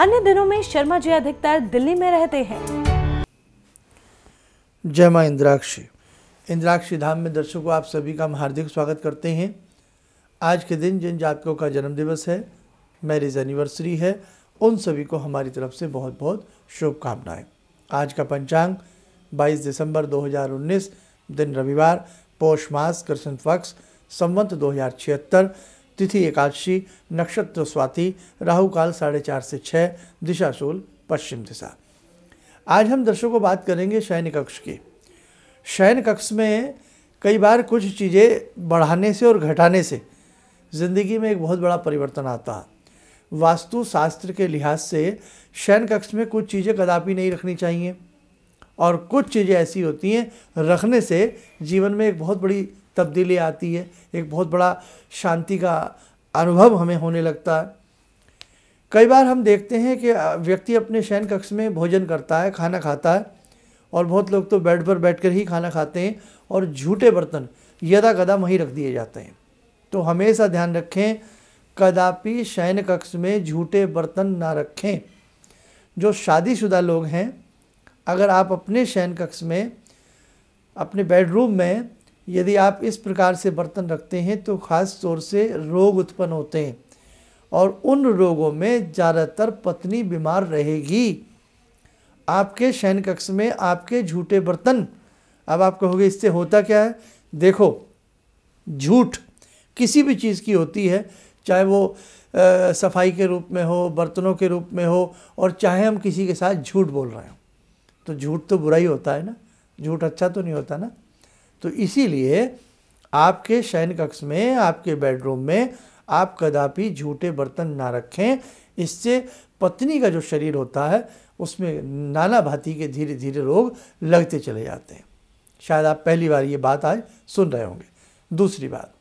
अन्य दिनों में शर्मा जी अधिकतर दिल्ली में रहते हैं जय माँ इंद्राक्षी इंद्राक्षी धाम में दर्शकों आप सभी का हम हार्दिक स्वागत करते हैं आज के दिन जिन जातकों का जन्मदिवस है मैरिज एनिवर्सरी है उन सभी को हमारी तरफ से बहुत बहुत शुभकामनाएं आज का पंचांग 22 दिसंबर 2019 दिन रविवार पौष मास कृष्ण पक्ष संवंत दो तिथि एकादशी नक्षत्र स्वाति राहु काल साढ़े चार से छः दिशाशूल पश्चिम दिशा आज हम दर्शकों को बात करेंगे शयन कक्ष की शयन कक्ष में कई बार कुछ चीज़ें बढ़ाने से और घटाने से ज़िंदगी में एक बहुत बड़ा परिवर्तन आता है वास्तु शास्त्र के लिहाज से शयन कक्ष में कुछ चीज़ें कदापि नहीं रखनी चाहिए और कुछ चीज़ें ऐसी होती हैं रखने से जीवन में एक बहुत बड़ी तब्दीली आती है एक बहुत बड़ा शांति का अनुभव हमें होने लगता है कई बार हम देखते हैं कि व्यक्ति अपने शयन कक्ष में भोजन करता है खाना खाता है और बहुत लोग तो बेड पर बैठकर ही खाना खाते हैं और झूठे बर्तन यदा कदा वहीं रख दिए जाते हैं तो हमेशा ध्यान रखें कदापि शयन कक्ष में झूठे बर्तन ना रखें जो शादीशुदा लोग हैं अगर आप अपने शयन कक्ष में अपने बेडरूम में यदि आप इस प्रकार से बर्तन रखते हैं तो ख़ास तौर से रोग उत्पन्न होते हैं और उन रोगों में ज़्यादातर पत्नी बीमार रहेगी आपके शयन कक्ष में आपके झूठे बर्तन अब आप कहोगे इससे होता क्या है देखो झूठ किसी भी चीज़ की होती है चाहे वो आ, सफाई के रूप में हो बर्तनों के रूप में हो और चाहे हम किसी के साथ झूठ बोल रहे हों तो झूठ तो बुरा ही होता है ना झूठ अच्छा तो नहीं होता ना तो इसीलिए आपके शयन कक्ष में आपके बेडरूम में आप कदापि झूठे बर्तन ना रखें इससे पत्नी का जो शरीर होता है उसमें नाना भांति के धीरे धीरे रोग लगते चले जाते हैं शायद आप पहली बार ये बात आज सुन रहे होंगे दूसरी बात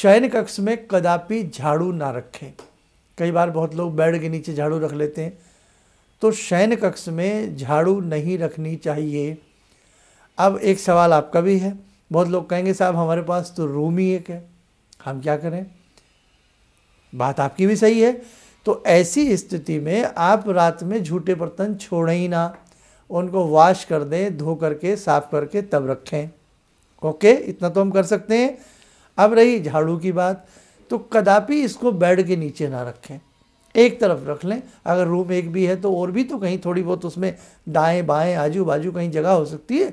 शयन कक्ष में कदापि झाड़ू ना रखें कई बार बहुत लोग बेड के नीचे झाड़ू रख लेते हैं तो शयन कक्ष में झाड़ू नहीं रखनी चाहिए अब एक सवाल आपका भी है बहुत लोग कहेंगे साहब हमारे पास तो रूम ही एक है हम क्या करें बात आपकी भी सही है तो ऐसी स्थिति में आप रात में झूठे बर्तन छोड़ें ही ना उनको वॉश कर दें धो करके साफ करके तब रखें ओके इतना तो हम कर सकते हैं अब रही झाड़ू की बात तो कदापि इसको बेड के नीचे ना रखें एक तरफ रख लें अगर रूम एक भी है तो और भी तो कहीं थोड़ी बहुत उसमें दाएं बाएं आजू बाजू कहीं जगह हो सकती है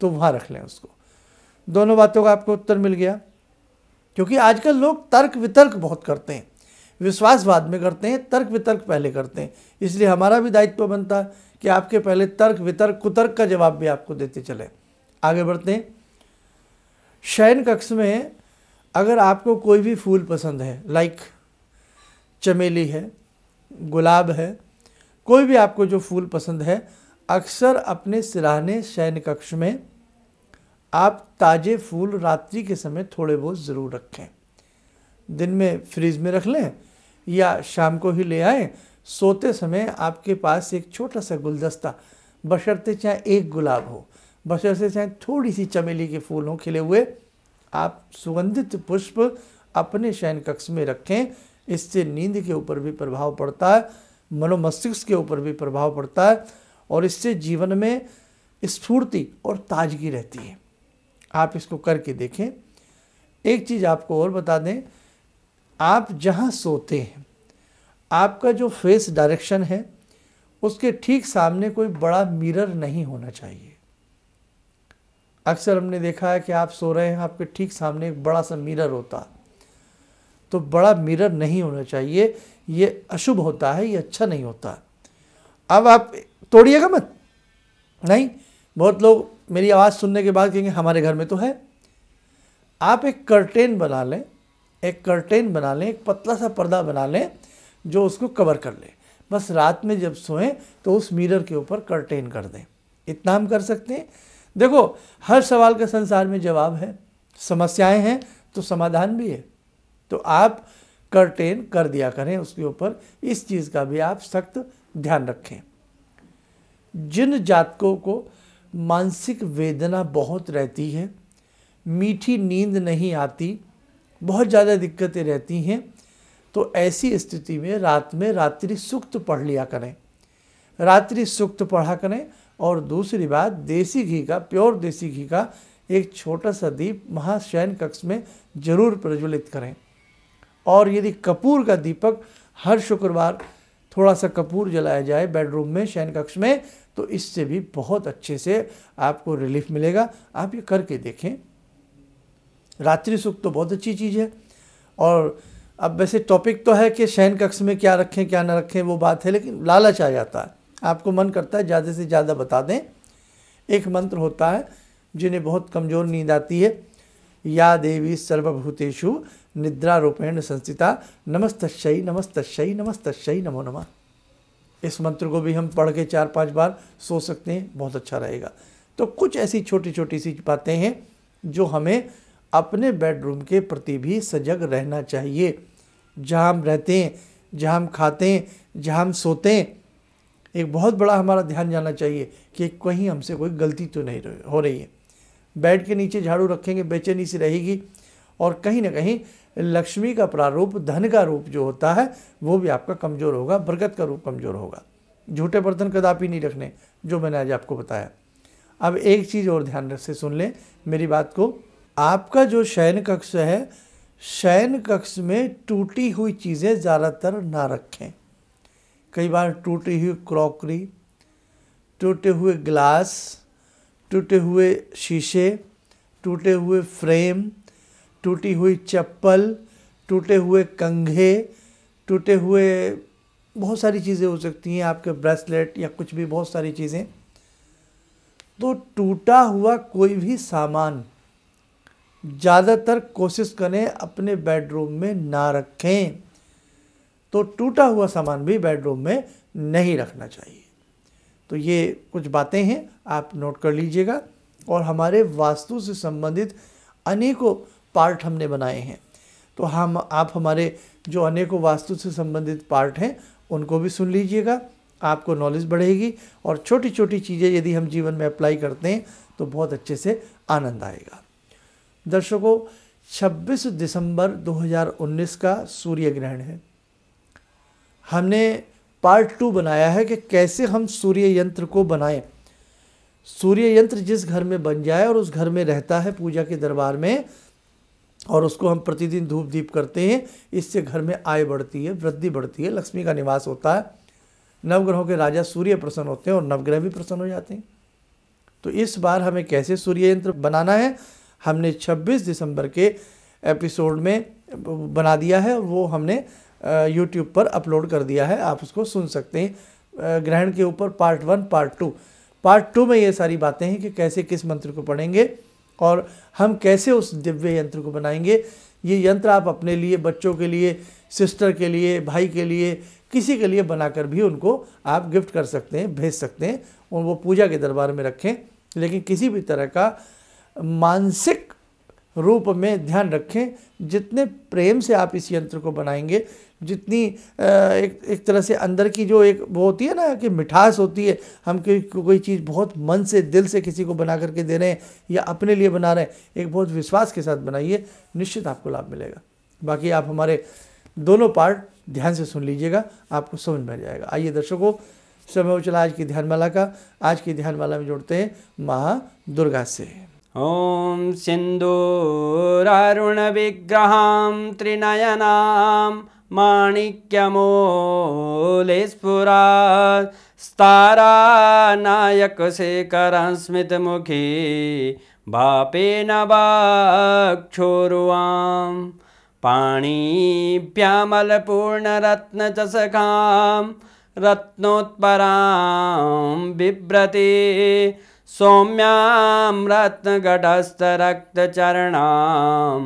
तो वहाँ रख लें उसको दोनों बातों का आपको उत्तर मिल गया क्योंकि आजकल लोग तर्क वितर्क बहुत करते हैं विश्वास बाद में करते हैं तर्क वितर्क पहले करते हैं इसलिए हमारा भी दायित्व बनता है कि आपके पहले तर्क वितर्क कुतर्क का जवाब भी आपको देते चले आगे बढ़ते हैं शयन कक्ष में अगर आपको कोई भी फूल पसंद है लाइक चमेली है गुलाब है कोई भी आपको जो फूल पसंद है अक्सर अपने सिराहने शयन कक्ष में आप ताज़े फूल रात्रि के समय थोड़े बहुत ज़रूर रखें दिन में फ्रिज में रख लें या शाम को ही ले आएँ सोते समय आपके पास एक छोटा सा गुलदस्ता बशर्ते चाहे एक गुलाब हो बशर्ते चाहे थोड़ी सी चमेली के फूल हों खिले हुए आप सुगंधित पुष्प अपने शयन कक्ष में रखें इससे नींद के ऊपर भी प्रभाव पड़ता है मनोमस्तिष्क के ऊपर भी प्रभाव पड़ता है और इससे जीवन में स्फूर्ति और ताजगी रहती है आप इसको करके देखें एक चीज़ आपको और बता दें आप जहाँ सोते हैं आपका जो फेस डायरेक्शन है उसके ठीक सामने कोई बड़ा मिरर नहीं होना चाहिए अक्सर हमने देखा है कि आप सो रहे हैं आपके ठीक सामने एक बड़ा सा मिरर होता तो बड़ा मिरर नहीं होना चाहिए ये अशुभ होता है ये अच्छा नहीं होता अब आप तोड़िएगा मत नहीं बहुत लोग मेरी आवाज़ सुनने के बाद कहेंगे हमारे घर में तो है आप एक कर्टेन बना लें एक कर्टेन बना लें एक पतला सा पर्दा बना लें जो उसको कवर कर लें बस रात में जब सोएं तो उस मिरर के ऊपर कर्टेन कर दें इतना हम कर सकते हैं देखो हर सवाल का संसार में जवाब है समस्याएं हैं तो समाधान भी है तो आप कर्टेन कर दिया करें उसके ऊपर इस चीज़ का भी आप सख्त ध्यान रखें जिन जातकों को मानसिक वेदना बहुत रहती है मीठी नींद नहीं आती बहुत ज़्यादा दिक्कतें रहती हैं तो ऐसी स्थिति में रात में रात्रि सुक्त पढ़ लिया करें रात्रि सुक्त पढ़ा करें और दूसरी बात देसी घी का प्योर देसी घी का एक छोटा सा दीप महाशयन कक्ष में जरूर प्रज्वलित करें और यदि कपूर का दीपक हर शुक्रवार थोड़ा सा कपूर जलाया जाए बेडरूम में शयन कक्ष में तो इससे भी बहुत अच्छे से आपको रिलीफ मिलेगा आप ये करके देखें रात्रि सुख तो बहुत अच्छी चीज़ है और अब वैसे टॉपिक तो है कि शयन कक्ष में क्या रखें क्या ना रखें वो बात है लेकिन लालच आ जाता है आपको मन करता है ज़्यादा से ज़्यादा बता दें एक मंत्र होता है जिन्हें बहुत कमज़ोर नींद आती है या देवी सर्वभूतेशु निद्रा रूपेण संस्थिता नमस्तशयी नमस्तशयी नमस्तशयी नमो नमः इस मंत्र को भी हम पढ़ के चार पांच बार सो सकते हैं बहुत अच्छा रहेगा तो कुछ ऐसी छोटी छोटी सी बातें हैं जो हमें अपने बेडरूम के प्रति भी सजग रहना चाहिए जहाँ हम रहते हैं जहाँ हम खाते हैं जहाँ हम सोते हैं एक बहुत बड़ा हमारा ध्यान जाना चाहिए कि कहीं हमसे कोई गलती तो नहीं हो रही है बेड के नीचे झाड़ू रखेंगे बेचैनी सी रहेगी और कहीं ना कहीं लक्ष्मी का प्रारूप धन का रूप जो होता है वो भी आपका कमज़ोर होगा बरगद का रूप कमज़ोर होगा झूठे बर्तन कदापि नहीं रखने जो मैंने आज आपको बताया अब एक चीज़ और ध्यान से सुन लें मेरी बात को आपका जो शयन कक्ष है शयन कक्ष में टूटी हुई चीज़ें ज़्यादातर ना रखें कई बार टूटी हुई क्रॉकरी टूटे हुए ग्लास टूटे हुए शीशे टूटे हुए फ्रेम टूटी हुई चप्पल टूटे हुए कंघे टूटे हुए बहुत सारी चीज़ें हो सकती हैं आपके ब्रेसलेट या कुछ भी बहुत सारी चीज़ें तो टूटा हुआ कोई भी सामान ज़्यादातर कोशिश करें अपने बेडरूम में ना रखें तो टूटा हुआ सामान भी बेडरूम में नहीं रखना चाहिए तो ये कुछ बातें हैं आप नोट कर लीजिएगा और हमारे वास्तु से संबंधित अनेकों पार्ट हमने बनाए हैं तो हम आप हमारे जो अनेकों वास्तु से संबंधित पार्ट हैं उनको भी सुन लीजिएगा आपको नॉलेज बढ़ेगी और छोटी छोटी चीज़ें यदि हम जीवन में अप्लाई करते हैं तो बहुत अच्छे से आनंद आएगा दर्शकों 26 दिसंबर 2019 का सूर्य ग्रहण है हमने पार्ट टू बनाया है कि कैसे हम सूर्य यंत्र को बनाएं सूर्य यंत्र जिस घर में बन जाए और उस घर में रहता है पूजा के दरबार में और उसको हम प्रतिदिन धूप दीप करते हैं इससे घर में आय बढ़ती है वृद्धि बढ़ती है लक्ष्मी का निवास होता है नवग्रहों के राजा सूर्य प्रसन्न होते हैं और नवग्रह भी प्रसन्न हो जाते हैं तो इस बार हमें कैसे सूर्य यंत्र बनाना है हमने 26 दिसंबर के एपिसोड में बना दिया है वो हमने यूट्यूब पर अपलोड कर दिया है आप उसको सुन सकते हैं ग्रहण के ऊपर part one part two part two में ये सारी बातें हैं कि कैसे किस मंत्र को पढ़ेंगे और हम कैसे उस दिव्य यंत्र को बनाएंगे ये यंत्र आप अपने लिए बच्चों के लिए सिस्टर के लिए भाई के लिए किसी के लिए बनाकर भी उनको आप गिफ्ट कर सकते हैं भेज सकते हैं और वो पूजा के दरबार में रखें लेकिन किसी भी तरह का मानसिक रूप में ध्यान रखें जितने प्रेम से आप इस यंत्र को बनाएंगे जितनी एक एक तरह से अंदर की जो एक वो होती है ना कि मिठास होती है हम कोई कोई चीज़ बहुत मन से दिल से किसी को बना करके दे रहे हैं या अपने लिए बना रहे हैं एक बहुत विश्वास के साथ बनाइए निश्चित आपको लाभ मिलेगा बाकी आप हमारे दोनों पार्ट ध्यान से सुन लीजिएगा आपको समझ में जाएगा आइए दर्शकों समय उचला आज की ध्यानमाला का आज की ध्यानमाला में जुड़ते हैं महा दुर्गा से ॐ सिन्दूरारुणविग्रहां त्रिनयनां माणिक्यमूलेस्फुरास्तारानायकशेखरस्मितमुखी वापेन वाक्षोरुवां पाणिभ्यामलपूर्णरत्नचषकां रत्नोत्परां बिव्रती सौम्यां रत्नघटस्थरक्तचरणां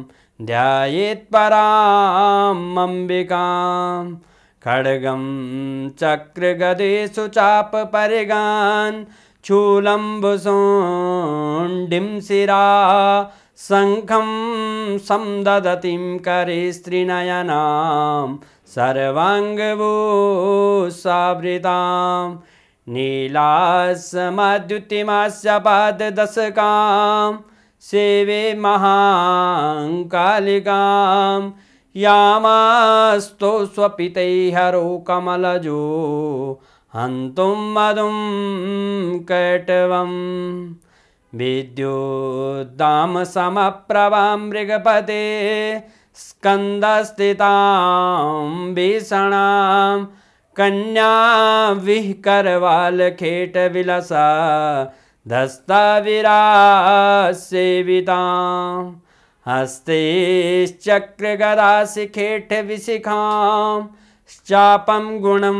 ध्यायेत्परां अम्बिकां खड्गं चक्रगदिषु चापरिगान् चूलम्बुसोण्डिं शिरा शङ्खं संददतिं करिस्त्रिनयनां सर्वाङ्गभूसावृताम् नीलासमद्युतिमाशपदशकां सेवे महाङ्कालिकां यामास्तु स्वपितैहरो कमलजो हन्तुं मधुं कटवं मृगपते स्कन्दस्थितां भीषणाम् कन्या विह करवाल खेट विलसा धस्ता विरा सेविता हस्ते चक्र सिखेठ विशिखा चापम गुणम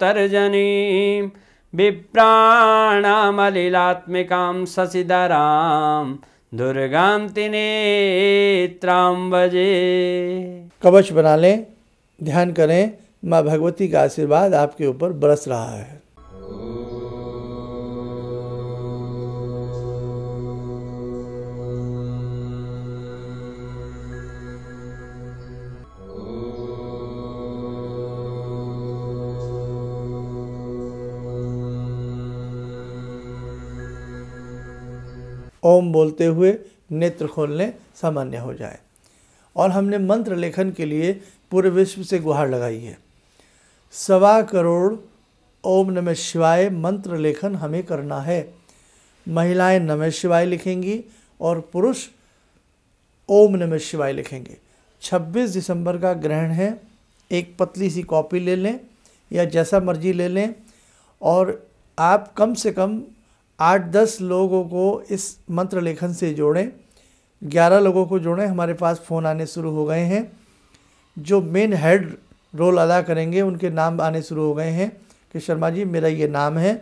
तर्जनी विप्राणामलिलात्मिकां शशिधरां दुर्गां तिनेत्रां बजे कवच बना लें ध्यान करें माँ भगवती का आशीर्वाद आपके ऊपर बरस रहा है ओम बोलते हुए नेत्र खोलने सामान्य हो जाए और हमने मंत्र लेखन के लिए पूरे विश्व से गुहार लगाई है सवा करोड़ ओम नमः शिवाय मंत्र लेखन हमें करना है महिलाएं नमः शिवाय लिखेंगी और पुरुष ओम नमः शिवाय लिखेंगे 26 दिसंबर का ग्रहण है एक पतली सी कॉपी ले लें या जैसा मर्जी ले लें और आप कम से कम आठ दस लोगों को इस मंत्र लेखन से जोड़ें ग्यारह लोगों को जोड़ें हमारे पास फ़ोन आने शुरू हो गए हैं जो मेन हेड रोल अदा करेंगे उनके नाम आने शुरू हो गए हैं कि शर्मा जी मेरा ये नाम है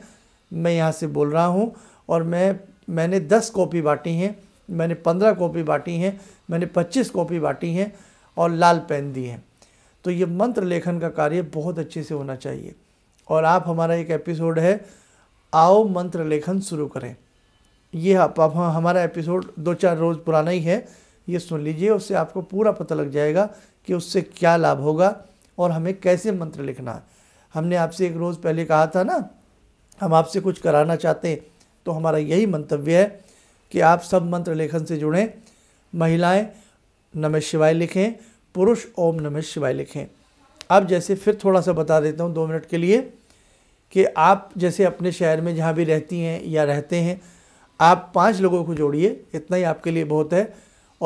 मैं यहाँ से बोल रहा हूँ और मैं मैंने दस कॉपी बाँटी हैं मैंने पंद्रह कॉपी बाँटी हैं मैंने पच्चीस कॉपी बाँटी हैं और लाल पेन दी हैं तो ये मंत्र लेखन का कार्य बहुत अच्छे से होना चाहिए और आप हमारा एक एपिसोड है आओ मंत्र लेखन शुरू करें ये आप, आप हमारा एपिसोड दो चार रोज़ पुराना ही है ये सुन लीजिए उससे आपको पूरा पता लग जाएगा कि उससे क्या लाभ होगा और हमें कैसे मंत्र लिखना है हमने आपसे एक रोज़ पहले कहा था ना हम आपसे कुछ कराना चाहते हैं तो हमारा यही मंतव्य है कि आप सब मंत्र लेखन से जुड़ें महिलाएं नमः शिवाय लिखें पुरुष ओम नमः शिवाय लिखें अब जैसे फिर थोड़ा सा बता देता हूँ दो मिनट के लिए कि आप जैसे अपने शहर में जहाँ भी रहती हैं या रहते हैं आप पाँच लोगों को जोड़िए इतना ही आपके लिए बहुत है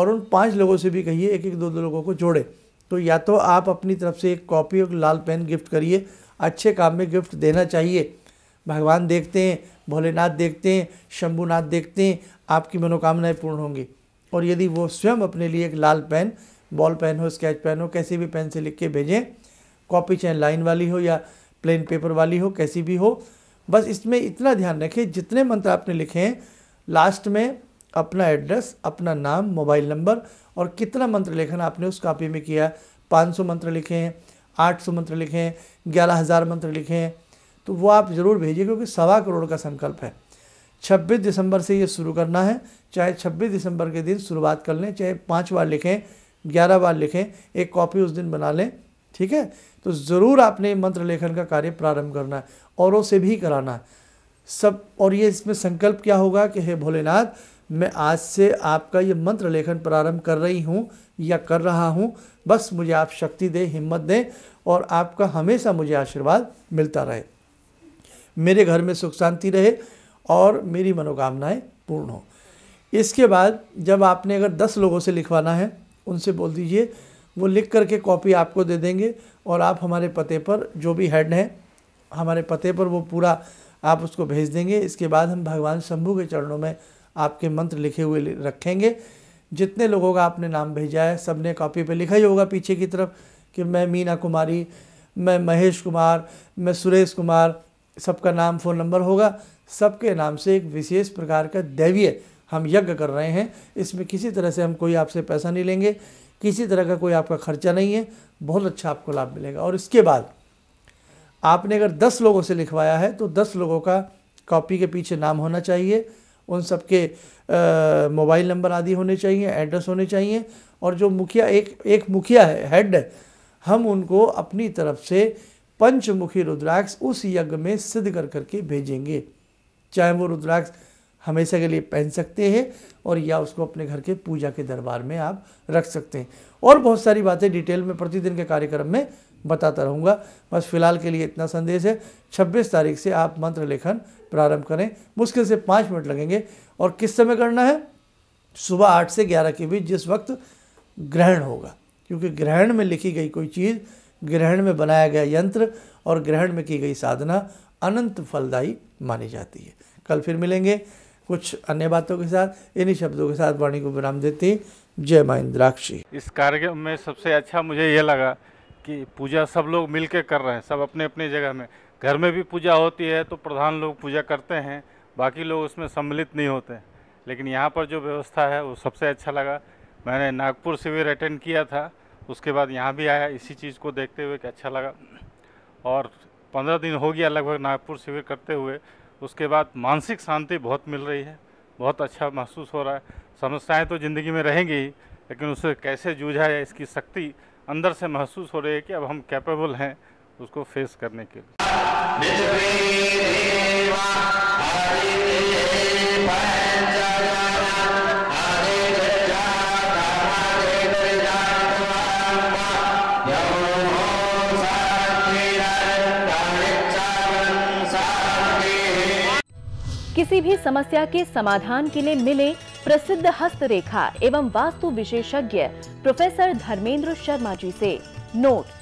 और उन पाँच लोगों से भी कहिए एक एक दो दो लोगों को जोड़ें तो या तो आप अपनी तरफ से एक कॉपी और लाल पेन गिफ्ट करिए अच्छे काम में गिफ्ट देना चाहिए भगवान देखते हैं भोलेनाथ देखते हैं शंभुनाथ देखते हैं आपकी मनोकामनाएं पूर्ण होंगी और यदि वो स्वयं अपने लिए एक लाल पेन बॉल पेन हो स्केच पेन हो कैसी भी पेन से लिख के भेजें कॉपी चाहे लाइन वाली हो या प्लेन पेपर वाली हो कैसी भी हो बस इसमें इतना ध्यान रखें जितने मंत्र आपने लिखे हैं लास्ट में अपना एड्रेस अपना नाम मोबाइल नंबर और कितना मंत्र लेखन आपने उस कापी में किया पाँच सौ मंत्र लिखे हैं आठ सौ मंत्र लिखे हैं ग्यारह हज़ार मंत्र लिखे हैं तो वो आप ज़रूर भेजिए क्योंकि सवा करोड़ का संकल्प है छब्बीस दिसंबर से ये शुरू करना है चाहे छब्बीस दिसंबर के दिन शुरुआत कर लें चाहे पाँच बार लिखें ग्यारह बार लिखें एक कॉपी उस दिन बना लें ठीक है तो ज़रूर आपने मंत्र लेखन का कार्य प्रारंभ करना है औरों से भी कराना है सब और ये इसमें संकल्प क्या होगा कि हे भोलेनाथ मैं आज से आपका ये मंत्र लेखन प्रारंभ कर रही हूँ या कर रहा हूँ बस मुझे आप शक्ति दें हिम्मत दें और आपका हमेशा मुझे आशीर्वाद मिलता रहे मेरे घर में सुख शांति रहे और मेरी मनोकामनाएं पूर्ण हो इसके बाद जब आपने अगर दस लोगों से लिखवाना है उनसे बोल दीजिए वो लिख करके कॉपी आपको दे देंगे और आप हमारे पते पर जो भी हेड हैं हमारे पते पर वो पूरा आप उसको भेज देंगे इसके बाद हम भगवान शंभू के चरणों में आपके मंत्र लिखे हुए रखेंगे जितने लोगों का आपने नाम भेजा है सब ने कॉपी पर लिखा ही होगा पीछे की तरफ कि मैं मीना कुमारी मैं महेश कुमार मैं सुरेश कुमार सबका नाम फ़ोन नंबर होगा सबके नाम से एक विशेष प्रकार का दैवीय हम यज्ञ कर रहे हैं इसमें किसी तरह से हम कोई आपसे पैसा नहीं लेंगे किसी तरह का कोई आपका खर्चा नहीं है बहुत अच्छा आपको लाभ मिलेगा और इसके बाद आपने अगर दस लोगों से लिखवाया है तो दस लोगों का कॉपी के पीछे नाम होना चाहिए उन सबके मोबाइल नंबर आदि होने चाहिए एड्रेस होने चाहिए और जो मुखिया एक एक मुखिया है हेड है हम उनको अपनी तरफ से पंचमुखी रुद्राक्ष उस यज्ञ में सिद्ध कर करके भेजेंगे चाहे वो रुद्राक्ष हमेशा के लिए पहन सकते हैं और या उसको अपने घर के पूजा के दरबार में आप रख सकते हैं और बहुत सारी बातें डिटेल में प्रतिदिन के कार्यक्रम में बताता रहूँगा बस फिलहाल के लिए इतना संदेश है 26 तारीख से आप मंत्र लेखन प्रारंभ करें मुश्किल से पाँच मिनट लगेंगे और किस समय करना है सुबह आठ से ग्यारह के बीच जिस वक्त ग्रहण होगा क्योंकि ग्रहण में लिखी गई कोई चीज़ ग्रहण में बनाया गया यंत्र और ग्रहण में की गई साधना अनंत फलदायी मानी जाती है कल फिर मिलेंगे कुछ अन्य बातों के साथ इन्हीं शब्दों के साथ वाणी को विराम देते हैं जय महिंद्राक्षी इस कार्यक्रम में सबसे अच्छा मुझे ये लगा कि पूजा सब लोग मिलकर कर रहे हैं सब अपने अपने जगह में घर में भी पूजा होती है तो प्रधान लोग पूजा करते हैं बाकी लोग उसमें सम्मिलित नहीं होते लेकिन यहाँ पर जो व्यवस्था है वो सबसे अच्छा लगा मैंने नागपुर शिविर अटेंड किया था उसके बाद यहाँ भी आया इसी चीज़ को देखते हुए कि अच्छा लगा और पंद्रह दिन हो गया लगभग नागपुर शिविर करते हुए उसके बाद मानसिक शांति बहुत मिल रही है बहुत अच्छा महसूस हो रहा है समस्याएं तो ज़िंदगी में रहेंगी ही लेकिन उससे कैसे जूझा है इसकी शक्ति अंदर से महसूस हो रही है कि अब हम कैपेबल हैं उसको फेस करने के लिए किसी भी समस्या के समाधान के लिए मिले प्रसिद्ध हस्तरेखा एवं वास्तु विशेषज्ञ प्रोफेसर धर्मेंद्र शर्मा जी से नोट